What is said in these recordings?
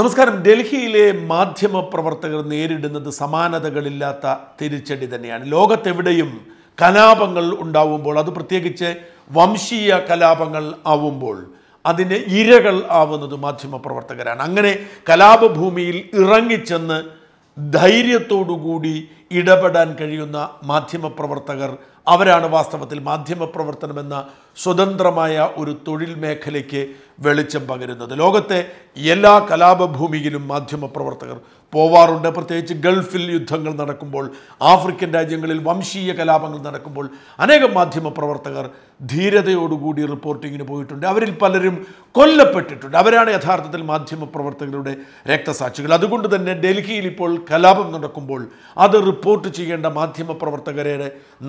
നമസ്കാരം ഡൽഹിയിലെ മാധ്യമ പ്രവർത്തകർ നേരിടുന്നത് സമാനതകളില്ലാത്ത തിരിച്ചടി തന്നെയാണ് ലോകത്തെവിടെയും കലാപങ്ങൾ ഉണ്ടാവുമ്പോൾ അത് പ്രത്യേകിച്ച് വംശീയ കലാപങ്ങൾ ആവുമ്പോൾ അതിന് ഇരകൾ ആവുന്നത് മാധ്യമ പ്രവർത്തകരാണ് അങ്ങനെ കലാപഭൂമിയിൽ ഇറങ്ങിച്ചെന്ന് ധൈര്യത്തോടുകൂടി ഇടപെടാൻ കഴിയുന്ന മാധ്യമപ്രവർത്തകർ അവരാണ് വാസ്തവത്തിൽ മാധ്യമപ്രവർത്തനമെന്ന സ്വതന്ത്രമായ ഒരു തൊഴിൽ മേഖലയ്ക്ക് വെളിച്ചം പകരുന്നത് ലോകത്തെ എല്ലാ കലാപഭൂമിയിലും മാധ്യമപ്രവർത്തകർ പോവാറുണ്ട് പ്രത്യേകിച്ച് ഗൾഫിൽ യുദ്ധങ്ങൾ നടക്കുമ്പോൾ ആഫ്രിക്കൻ രാജ്യങ്ങളിൽ വംശീയ കലാപങ്ങൾ നടക്കുമ്പോൾ അനേകം മാധ്യമപ്രവർത്തകർ ധീരതയോടുകൂടി റിപ്പോർട്ടിങ്ങിന് പോയിട്ടുണ്ട് അവരിൽ പലരും കൊല്ലപ്പെട്ടിട്ടുണ്ട് അവരാണ് യഥാർത്ഥത്തിൽ മാധ്യമപ്രവർത്തകരുടെ രക്തസാക്ഷികൾ അതുകൊണ്ട് തന്നെ ഡൽഹിയിൽ ഇപ്പോൾ കലാപം നടക്കുമ്പോൾ അത് റിപ്പോർട്ട് ചെയ്യേണ്ട മാധ്യമ പ്രവർത്തകരെ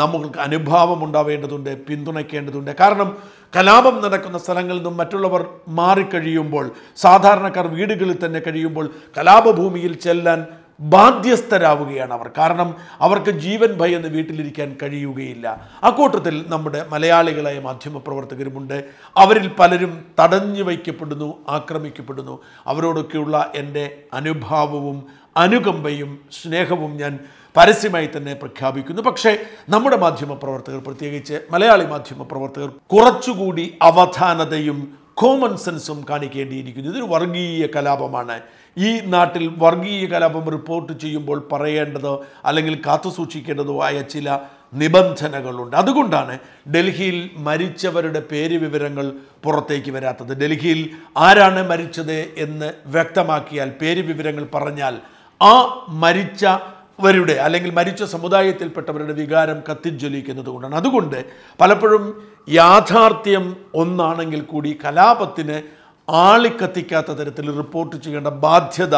നമുക്ക് അനുഭാവം ഉണ്ടാവേണ്ടതുണ്ട് പിന്തുണയ്ക്കേണ്ടതുണ്ട് കാരണം കലാപം നടക്കുന്ന സ്ഥലങ്ങളിൽ നിന്നും മറ്റുള്ളവർ മാറിക്കഴിയുമ്പോൾ സാധാരണക്കാർ വീടുകളിൽ തന്നെ കഴിയുമ്പോൾ കലാപഭൂമിയിൽ ചെല്ലാൻ ബാധ്യസ്ഥരാവുകയാണ് അവർ കാരണം അവർക്ക് ജീവൻ ഭയന്ന് വീട്ടിലിരിക്കാൻ കഴിയുകയില്ല അക്കൂട്ടത്തിൽ നമ്മുടെ മലയാളികളായ മാധ്യമപ്രവർത്തകരുമുണ്ട് അവരിൽ പലരും തടഞ്ഞു വയ്ക്കപ്പെടുന്നു ആക്രമിക്കപ്പെടുന്നു അവരോടൊക്കെയുള്ള എൻ്റെ അനുഭാവവും അനുകമ്പയും സ്നേഹവും ഞാൻ പരസ്യമായി തന്നെ പ്രഖ്യാപിക്കുന്നു പക്ഷേ നമ്മുടെ മാധ്യമ പ്രവർത്തകർ പ്രത്യേകിച്ച് മലയാളി മാധ്യമ പ്രവർത്തകർ കുറച്ചുകൂടി അവധാനതയും കോമൺ സെൻസും കാണിക്കേണ്ടിയിരിക്കുന്നു ഇതൊരു വർഗീയ കലാപമാണ് ഈ നാട്ടിൽ വർഗീയ കലാപം റിപ്പോർട്ട് ചെയ്യുമ്പോൾ പറയേണ്ടതോ അല്ലെങ്കിൽ കാത്തുസൂക്ഷിക്കേണ്ടതോ ആയ ചില നിബന്ധനകളുണ്ട് അതുകൊണ്ടാണ് ഡൽഹിയിൽ മരിച്ചവരുടെ പേര് വിവരങ്ങൾ പുറത്തേക്ക് വരാത്തത് ഡൽഹിയിൽ ആരാണ് മരിച്ചത് എന്ന് വ്യക്തമാക്കിയാൽ പേര് വിവരങ്ങൾ പറഞ്ഞാൽ ആ മരിച്ച വരുടെ അല്ലെങ്കിൽ മരിച്ച സമുദായത്തിൽപ്പെട്ടവരുടെ വികാരം കത്തിജ്വലിക്കുന്നത് കൊണ്ടാണ് അതുകൊണ്ട് പലപ്പോഴും യാഥാർത്ഥ്യം ഒന്നാണെങ്കിൽ കൂടി കലാപത്തിന് ആളിക്കത്തിക്കാത്ത തരത്തിൽ റിപ്പോർട്ട് ചെയ്യേണ്ട ബാധ്യത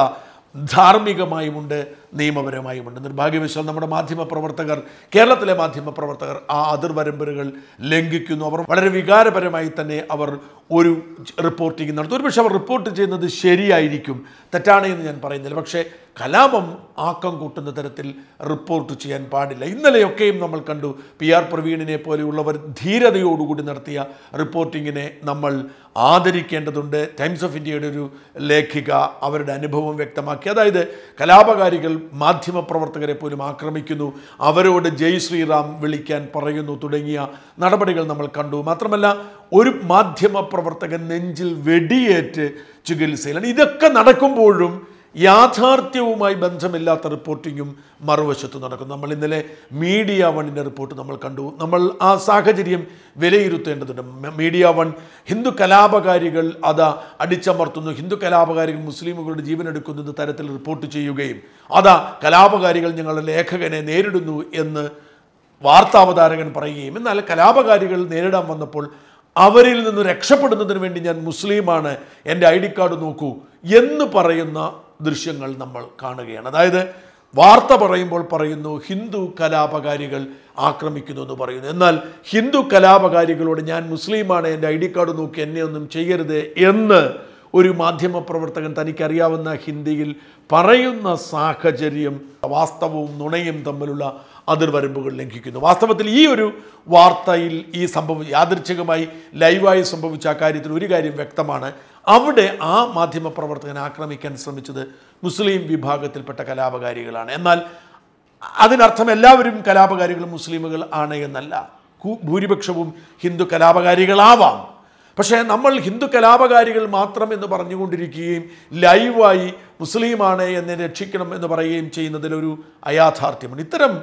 ധാർമ്മികമായുമുണ്ട് നിയമപരമായുമുണ്ട് നിർഭാഗ്യവശാൽ നമ്മുടെ മാധ്യമ പ്രവർത്തകർ കേരളത്തിലെ മാധ്യമ പ്രവർത്തകർ ആ അതിർവരമ്പരുകൾ ലംഘിക്കുന്നു അവർ വളരെ വികാരപരമായി തന്നെ അവർ ഒരു റിപ്പോർട്ടിംഗ് നടത്തും ഒരുപക്ഷെ അവർ റിപ്പോർട്ട് ചെയ്യുന്നത് ശരിയായിരിക്കും തെറ്റാണ് എന്ന് ഞാൻ പറയുന്നില്ല പക്ഷേ കലാപം ആക്കം കൂട്ടുന്ന തരത്തിൽ റിപ്പോർട്ട് ചെയ്യാൻ പാടില്ല ഇന്നലെയൊക്കെയും നമ്മൾ കണ്ടു പി ആർ പ്രവീണിനെ പോലെയുള്ളവർ ധീരതയോടുകൂടി നടത്തിയ റിപ്പോർട്ടിങ്ങിനെ നമ്മൾ ആദരിക്കേണ്ടതുണ്ട് ടൈംസ് ഓഫ് ഇന്ത്യയുടെ ഒരു ലേഖിക അവരുടെ അനുഭവം വ്യക്തമാക്കി അതായത് കലാപകാരികൾ മാധ്യമപ്രവർത്തകരെ പോലും ആക്രമിക്കുന്നു അവരോട് ജയ് ശ്രീറാം വിളിക്കാൻ പറയുന്നു തുടങ്ങിയ നടപടികൾ നമ്മൾ കണ്ടു മാത്രമല്ല ഒരു മാധ്യമപ്രവർത്തകൻ നെഞ്ചിൽ വെടിയേറ്റ് ചികിത്സയിലാണ് ഇതൊക്കെ നടക്കുമ്പോഴും യാഥാർത്ഥ്യവുമായി ബന്ധമില്ലാത്ത റിപ്പോർട്ടിങ്ങും മറുവശത്ത് നടക്കും നമ്മൾ ഇന്നലെ മീഡിയ വണ്ണിൻ്റെ റിപ്പോർട്ട് നമ്മൾ കണ്ടു നമ്മൾ ആ സാഹചര്യം വിലയിരുത്തേണ്ടതുണ്ട് മീഡിയ വൺ ഹിന്ദു കലാപകാരികൾ അത് അടിച്ചമർത്തുന്നു ഹിന്ദു കലാപകാരികൾ മുസ്ലിമുകളുടെ എന്ന തരത്തിൽ റിപ്പോർട്ട് ചെയ്യുകയും അതാ കലാപകാരികൾ ഞങ്ങളുടെ ലേഖകനെ നേരിടുന്നു എന്ന് വാർത്താവതാരകൻ പറയുകയും എന്നാൽ കലാപകാരികൾ നേരിടാൻ വന്നപ്പോൾ അവരിൽ നിന്ന് രക്ഷപ്പെടുന്നതിന് വേണ്ടി ഞാൻ മുസ്ലിമാണ് എൻ്റെ ഐ ഡി കാർഡ് നോക്കൂ എന്ന് പറയുന്ന ദൃശ്യങ്ങൾ നമ്മൾ കാണുകയാണ് അതായത് വാർത്ത പറയുമ്പോൾ പറയുന്നു ഹിന്ദു കലാപകാരികൾ ആക്രമിക്കുന്നു എന്ന് പറയുന്നു എന്നാൽ ഹിന്ദു കലാപകാരികളോട് ഞാൻ മുസ്ലിമാണ് എൻ്റെ ഐ ഡി കാർഡ് നോക്കി എന്നെ ഒന്നും ചെയ്യരുത് എന്ന് ഒരു മാധ്യമപ്രവർത്തകൻ തനിക്കറിയാവുന്ന ഹിന്ദിയിൽ പറയുന്ന സാഹചര്യം വാസ്തവവും നുണയും തമ്മിലുള്ള അതിർവരമ്പുകൾ ലംഘിക്കുന്നു വാസ്തവത്തിൽ ഈ ഒരു വാർത്തയിൽ ഈ സംഭവ യാദൃച്ഛികമായി ലൈവായി സംഭവിച്ച ആ കാര്യത്തിൽ ഒരു കാര്യം വ്യക്തമാണ് അവിടെ ആ മാധ്യമപ്രവർത്തകനെ ആക്രമിക്കാൻ ശ്രമിച്ചത് മുസ്ലിം വിഭാഗത്തിൽപ്പെട്ട കലാപകാരികളാണ് എന്നാൽ അതിനർത്ഥം എല്ലാവരും കലാപകാരികളും മുസ്ലിമുകൾ ആണ് എന്നല്ല ഭൂരിപക്ഷവും ഹിന്ദു കലാപകാരികളാവാം പക്ഷേ നമ്മൾ ഹിന്ദു കലാപകാരികൾ മാത്രം എന്ന് പറഞ്ഞുകൊണ്ടിരിക്കുകയും ലൈവായി മുസ്ലിമാണ് എന്നെ രക്ഷിക്കണം എന്ന് പറയുകയും ചെയ്യുന്നതിലൊരു അയാഥാർത്ഥ്യമാണ് ഇത്തരം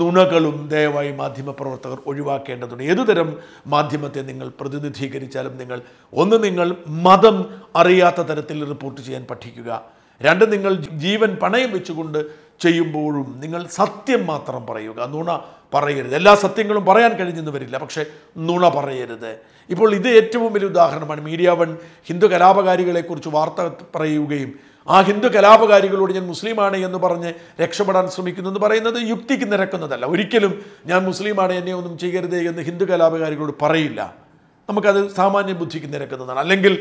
നുണകളും ദയവായി മാധ്യമപ്രവർത്തകർ ഒഴിവാക്കേണ്ടതുണ്ട് ഏതുതരം മാധ്യമത്തെ നിങ്ങൾ പ്രതിനിധീകരിച്ചാലും നിങ്ങൾ ഒന്ന് നിങ്ങൾ മതം അറിയാത്ത തരത്തിൽ റിപ്പോർട്ട് ചെയ്യാൻ പഠിക്കുക രണ്ട് നിങ്ങൾ ജീവൻ പണയം വെച്ചുകൊണ്ട് ചെയ്യുമ്പോഴും നിങ്ങൾ സത്യം മാത്രം പറയുക നുണ പറയരുത് എല്ലാ സത്യങ്ങളും പറയാൻ കഴിഞ്ഞെന്ന് വരില്ല പക്ഷേ നുണ പറയരുത് ഇപ്പോൾ ഇത് ഏറ്റവും വലിയ ഉദാഹരണമാണ് മീഡിയ വൺ ഹിന്ദു കലാപകാരികളെക്കുറിച്ച് വാർത്ത പറയുകയും ആ ഹിന്ദു കലാപകാരികളോട് ഞാൻ മുസ്ലിമാണ് എന്ന് പറഞ്ഞ് രക്ഷപ്പെടാൻ ശ്രമിക്കുന്നു എന്ന് പറയുന്നത് യുക്തിക്ക് നിരക്കുന്നതല്ല ഒരിക്കലും ഞാൻ മുസ്ലിമാണ് എന്നെ ഒന്നും ചെയ്യരുതേ എന്ന് ഹിന്ദു കലാപകാരികളോട് പറയില്ല നമുക്കത് സാമാന്യ ബുദ്ധിക്ക് നിരക്കുന്നതാണ് അല്ലെങ്കിൽ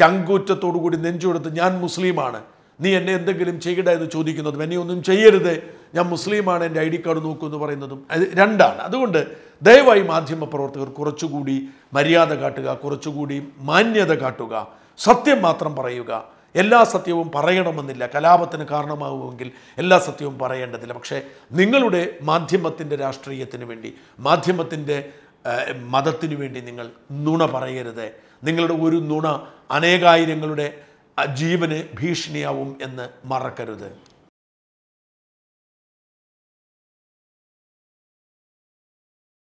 ചങ്കൂറ്റത്തോടു കൂടി നെഞ്ചുകൊടുത്ത് ഞാൻ മുസ്ലിമാണ് നീ എന്നെ എന്തെങ്കിലും ചെയ്യട എന്ന് ചോദിക്കുന്നതും എന്നെ ഒന്നും ചെയ്യരുത് ഞാൻ മുസ്ലിമാണ് എൻ്റെ ഐ ഡി കാർഡ് നോക്കൂ എന്ന് പറയുന്നതും അത് രണ്ടാണ് അതുകൊണ്ട് ദയവായി മാധ്യമ പ്രവർത്തകർ കുറച്ചുകൂടി മര്യാദ കാട്ടുക കുറച്ചുകൂടി മാന്യത കാട്ടുക സത്യം മാത്രം പറയുക എല്ലാ സത്യവും പറയണമെന്നില്ല കലാപത്തിന് കാരണമാകുമെങ്കിൽ എല്ലാ സത്യവും പറയേണ്ടതില്ല പക്ഷേ നിങ്ങളുടെ മാധ്യമത്തിൻ്റെ രാഷ്ട്രീയത്തിന് വേണ്ടി മാധ്യമത്തിൻ്റെ മതത്തിനു വേണ്ടി നിങ്ങൾ നുണ പറയരുത് നിങ്ങളുടെ ഒരു നുണ അനേകായിരങ്ങളുടെ ജീവന് ഭീഷണിയാവും എന്ന് മറക്കരുത്